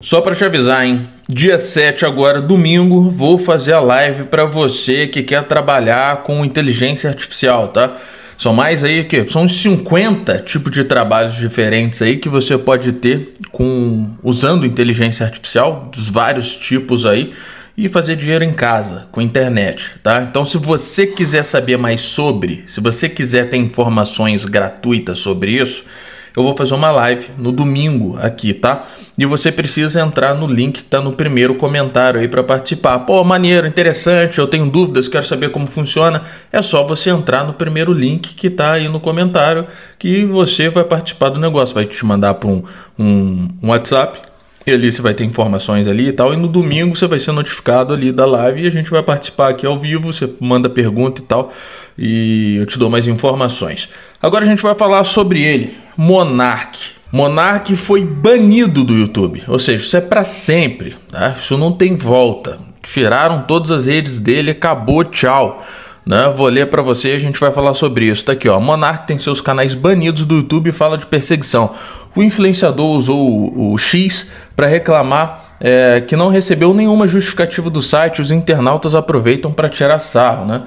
Só para te avisar, hein? Dia 7 agora, domingo, vou fazer a live para você que quer trabalhar com inteligência artificial, tá? São mais aí que são uns 50 tipos de trabalhos diferentes aí que você pode ter com usando inteligência artificial, dos vários tipos aí, e fazer dinheiro em casa, com internet, tá? Então se você quiser saber mais sobre, se você quiser ter informações gratuitas sobre isso, eu vou fazer uma live no domingo aqui, tá? E você precisa entrar no link que está no primeiro comentário aí para participar. Pô, maneiro, interessante, eu tenho dúvidas, quero saber como funciona. É só você entrar no primeiro link que está aí no comentário que você vai participar do negócio. Vai te mandar para um, um, um WhatsApp e ali você vai ter informações ali e tal. E no domingo você vai ser notificado ali da live e a gente vai participar aqui ao vivo. Você manda pergunta e tal. E eu te dou mais informações. Agora a gente vai falar sobre ele, Monark. Monark foi banido do YouTube, ou seja, isso é para sempre, tá? Isso não tem volta. Tiraram todas as redes dele, acabou, tchau. Né? Vou ler para você, a gente vai falar sobre isso. Tá aqui, ó. Monark tem seus canais banidos do YouTube e fala de perseguição. O influenciador usou o, o X para reclamar é, que não recebeu nenhuma justificativa do site. Os internautas aproveitam para tirar sarro, né?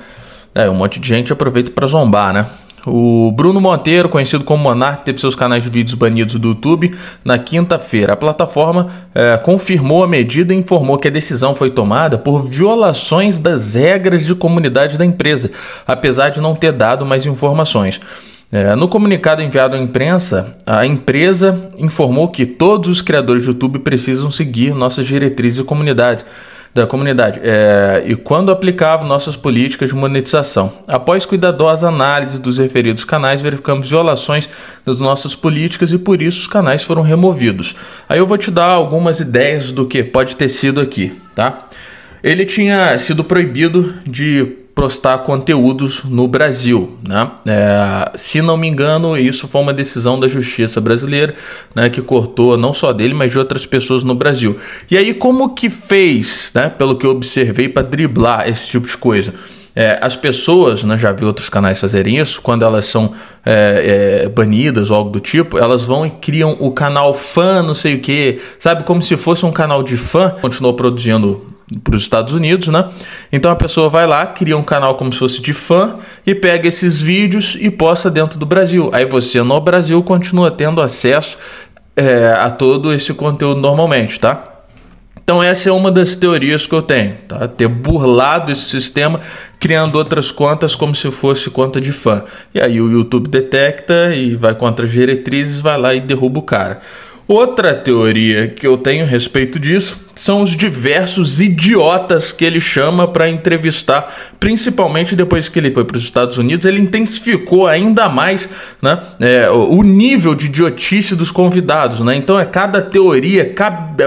É, um monte de gente aproveita para zombar, né? O Bruno Monteiro, conhecido como Monark, teve seus canais de vídeos banidos do YouTube na quinta-feira. A plataforma é, confirmou a medida e informou que a decisão foi tomada por violações das regras de comunidade da empresa, apesar de não ter dado mais informações. É, no comunicado enviado à imprensa, a empresa informou que todos os criadores de YouTube precisam seguir nossas diretrizes de comunidade da comunidade é, e quando aplicava nossas políticas de monetização. Após cuidadosa análise dos referidos canais, verificamos violações das nossas políticas e por isso os canais foram removidos. Aí eu vou te dar algumas ideias do que pode ter sido aqui, tá? Ele tinha sido proibido de postar conteúdos no Brasil. Né? É, se não me engano, isso foi uma decisão da justiça brasileira né, que cortou não só dele, mas de outras pessoas no Brasil. E aí, como que fez, né, pelo que eu observei, para driblar esse tipo de coisa? É, as pessoas, né, já vi outros canais fazerem isso, quando elas são é, é, banidas ou algo do tipo, elas vão e criam o canal fã, não sei o que, sabe? Como se fosse um canal de fã, continuou produzindo para os Estados Unidos, né? Então a pessoa vai lá, cria um canal como se fosse de fã e pega esses vídeos e posta dentro do Brasil. Aí você no Brasil continua tendo acesso é, a todo esse conteúdo normalmente, tá? Então essa é uma das teorias que eu tenho, tá? Ter burlado esse sistema, criando outras contas como se fosse conta de fã. E aí o YouTube detecta e vai contra as diretrizes, vai lá e derruba o cara. Outra teoria que eu tenho a respeito disso são os diversos idiotas que ele chama para entrevistar, principalmente depois que ele foi para os Estados Unidos, ele intensificou ainda mais né, é, o nível de idiotice dos convidados. Né? Então é cada teoria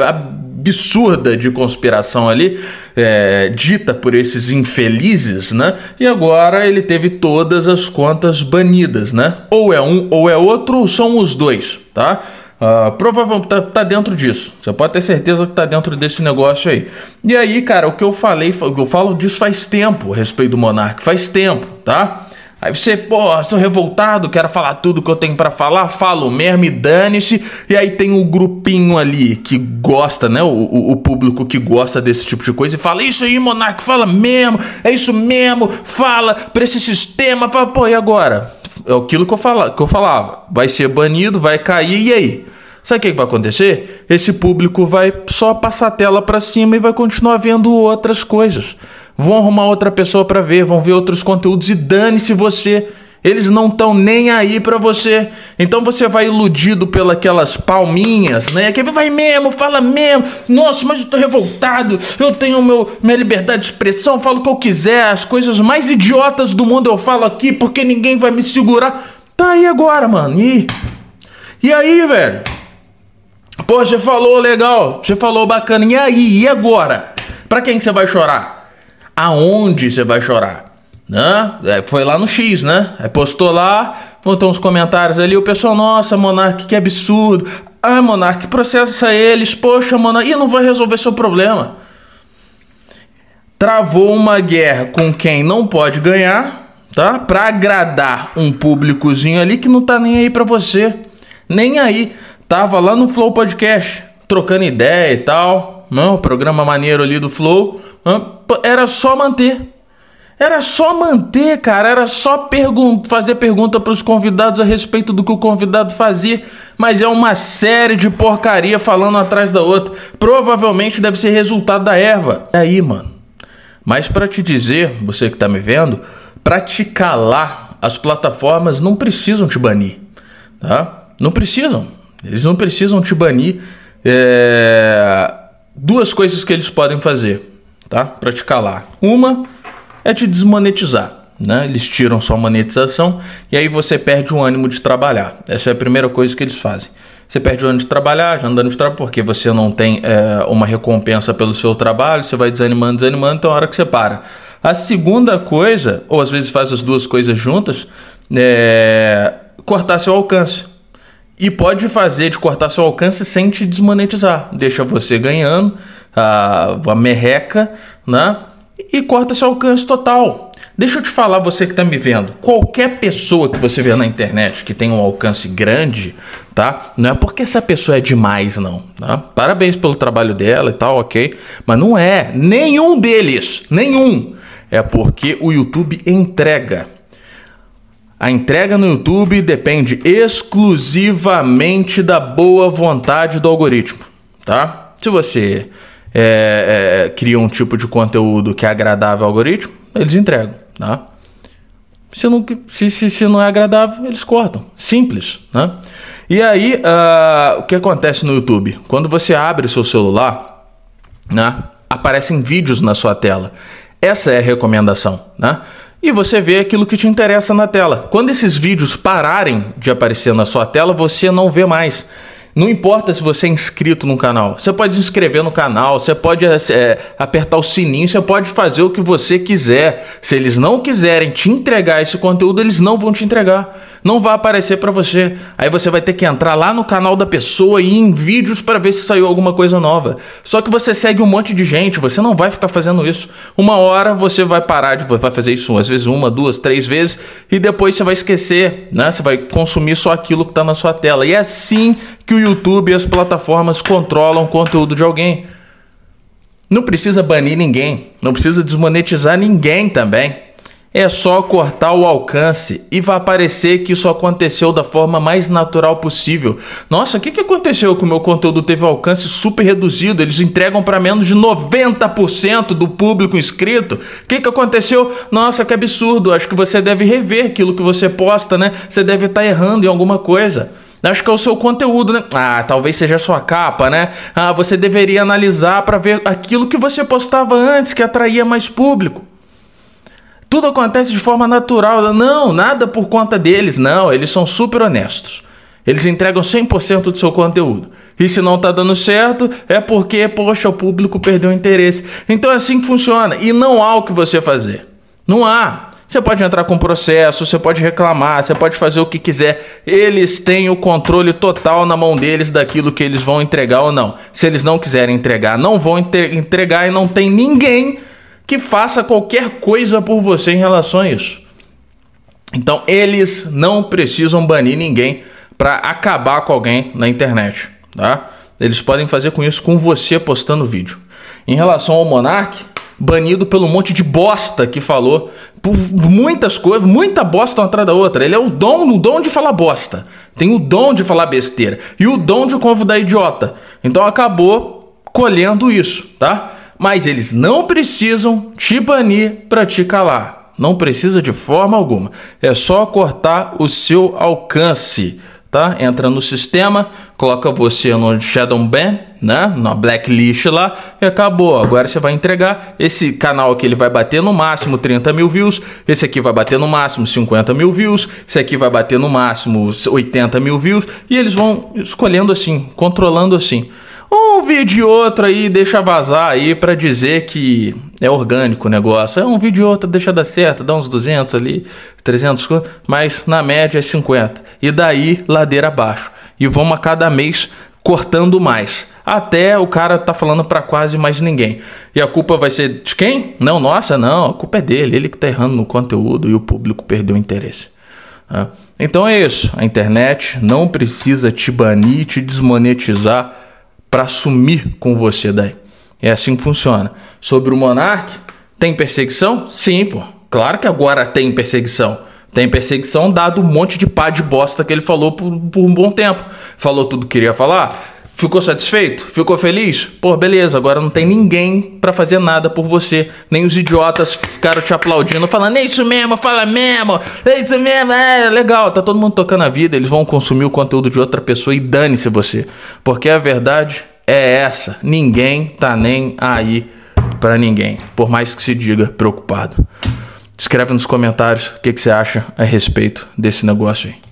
absurda de conspiração ali, é, dita por esses infelizes, né? E agora ele teve todas as contas banidas, né? Ou é um ou é outro, ou são os dois, tá? Ah, provavelmente tá, tá, dentro disso. Você pode ter certeza que tá dentro desse negócio aí. E aí, cara, o que eu falei, eu falo disso faz tempo a respeito do Monark, faz tempo, tá? Aí você, pô, sou revoltado, quero falar tudo que eu tenho para falar, falo mesmo e dane-se. E aí tem o um grupinho ali que gosta, né? O, o, o, público que gosta desse tipo de coisa e fala: Isso aí, Monark, fala mesmo, é isso mesmo, fala pra esse sistema. Fala, pô, e agora? É aquilo que eu, fala, que eu falava: vai ser banido, vai cair, e aí? Sabe o que vai acontecer? Esse público vai só passar a tela para cima e vai continuar vendo outras coisas. Vão arrumar outra pessoa para ver, vão ver outros conteúdos e dane-se você. Eles não estão nem aí para você. Então você vai iludido pelas palminhas, né? Que vai mesmo, fala mesmo. Nossa, mas eu tô revoltado. Eu tenho meu, minha liberdade de expressão, falo o que eu quiser. As coisas mais idiotas do mundo eu falo aqui porque ninguém vai me segurar. Tá aí agora, mano. E, e aí, velho? Pô, você falou legal, você falou bacana. E aí, e agora? Pra quem você vai chorar? Aonde você vai chorar? Né? É, foi lá no X, né? É, postou lá, botou uns comentários ali. O pessoal, nossa, Monark, que absurdo. Ah, Monark, processa eles. Poxa, Monark, e não vai resolver seu problema. Travou uma guerra com quem não pode ganhar, tá? Pra agradar um públicozinho ali que não tá nem aí pra você. Nem aí. Tava lá no Flow Podcast, trocando ideia e tal. Não, né, programa maneiro ali do Flow. Né, era só manter. Era só manter, cara. Era só pergun fazer pergunta para os convidados a respeito do que o convidado fazia. Mas é uma série de porcaria falando atrás da outra. Provavelmente deve ser resultado da erva. E aí, mano. Mas para te dizer, você que tá me vendo, para te calar, as plataformas não precisam te banir, tá? Não precisam. Eles não precisam te banir. É... Duas coisas que eles podem fazer, tá? Praticar te calar. Uma é te desmonetizar. Né? Eles tiram sua monetização e aí você perde o ânimo de trabalhar. Essa é a primeira coisa que eles fazem. Você perde o ânimo de trabalhar, já andando de trabalho, porque você não tem é, uma recompensa pelo seu trabalho, você vai desanimando, desanimando, então é hora que você para. A segunda coisa, ou às vezes faz as duas coisas juntas, é cortar seu alcance. E pode fazer de cortar seu alcance sem te desmonetizar. Deixa você ganhando a, a merreca, né? E corta seu alcance total. Deixa eu te falar, você que está me vendo, qualquer pessoa que você vê na internet que tem um alcance grande, tá? Não é porque essa pessoa é demais, não. Tá? Parabéns pelo trabalho dela e tal, ok. Mas não é. Nenhum deles, nenhum. É porque o YouTube entrega. A entrega no YouTube depende exclusivamente da boa vontade do algoritmo, tá? Se você é, é, cria um tipo de conteúdo que é agradável ao algoritmo, eles entregam, tá? Se não, se, se, se não é agradável, eles cortam. Simples, né? E aí, uh, o que acontece no YouTube? Quando você abre o seu celular, né, aparecem vídeos na sua tela. Essa é a recomendação, né? e você vê aquilo que te interessa na tela. Quando esses vídeos pararem de aparecer na sua tela, você não vê mais. Não importa se você é inscrito no canal, você pode se inscrever no canal, você pode é, apertar o sininho, você pode fazer o que você quiser. Se eles não quiserem te entregar esse conteúdo, eles não vão te entregar não vai aparecer para você. Aí você vai ter que entrar lá no canal da pessoa e ir em vídeos para ver se saiu alguma coisa nova. Só que você segue um monte de gente, você não vai ficar fazendo isso. Uma hora você vai parar de vai fazer isso às vezes uma, duas, três vezes e depois você vai esquecer, né? Você vai consumir só aquilo que está na sua tela. E é assim que o YouTube e as plataformas controlam o conteúdo de alguém. Não precisa banir ninguém, não precisa desmonetizar ninguém também. É só cortar o alcance e vai aparecer que isso aconteceu da forma mais natural possível. Nossa, o que, que aconteceu que o meu conteúdo teve alcance super reduzido? Eles entregam para menos de 90% do público inscrito. O que, que aconteceu? Nossa, que absurdo. Acho que você deve rever aquilo que você posta, né? Você deve estar tá errando em alguma coisa. Acho que é o seu conteúdo, né? Ah, talvez seja a sua capa, né? Ah, você deveria analisar para ver aquilo que você postava antes que atraía mais público. Tudo acontece de forma natural. Não, nada por conta deles. Não, eles são super honestos. Eles entregam 100% do seu conteúdo. E se não está dando certo, é porque, poxa, o público perdeu o interesse. Então é assim que funciona. E não há o que você fazer. Não há. Você pode entrar com processo, você pode reclamar, você pode fazer o que quiser. Eles têm o controle total na mão deles daquilo que eles vão entregar ou não. Se eles não quiserem entregar, não vão entregar e não tem ninguém que faça qualquer coisa por você em relação a isso. Então eles não precisam banir ninguém para acabar com alguém na internet, tá? Eles podem fazer com isso com você postando vídeo. Em relação ao Monark, banido pelo monte de bosta que falou, por muitas coisas, muita bosta uma atrás da outra. Ele é o dom, o dom de falar bosta. Tem o dom de falar besteira e o dom de convidar idiota. Então acabou colhendo isso, tá? mas eles não precisam te banir para te calar. Não precisa de forma alguma. É só cortar o seu alcance, tá? Entra no sistema, coloca você no shadow ban, né? Na blacklist lá e acabou. Agora você vai entregar esse canal aqui, ele vai bater no máximo 30 mil views, esse aqui vai bater no máximo 50 mil views, esse aqui vai bater no máximo 80 mil views e eles vão escolhendo assim, controlando assim. Ou um vídeo outro aí deixa vazar aí para dizer que é orgânico o negócio. É um vídeo outro deixa dar certo, dá uns 200 ali, 300, mas na média é 50. E daí ladeira abaixo. E vamos a cada mês cortando mais. Até o cara tá falando para quase mais ninguém. E a culpa vai ser de quem? Não, nossa, não. A culpa é dele. Ele que tá errando no conteúdo e o público perdeu o interesse. Então é isso. A internet não precisa te banir, te desmonetizar para sumir com você daí. É assim que funciona. Sobre o monarca, tem perseguição? Sim, pô. Claro que agora tem perseguição. Tem perseguição dado um monte de pá de bosta que ele falou por, por um bom tempo. Falou tudo que queria falar, Ficou satisfeito? Ficou feliz? Pô, beleza, agora não tem ninguém para fazer nada por você. Nem os idiotas ficaram te aplaudindo, falando: é isso mesmo, fala mesmo, é isso mesmo, é legal, tá todo mundo tocando a vida. Eles vão consumir o conteúdo de outra pessoa e dane-se você. Porque a verdade é essa: ninguém tá nem aí para ninguém, por mais que se diga preocupado. Escreve nos comentários o que, que você acha a respeito desse negócio aí.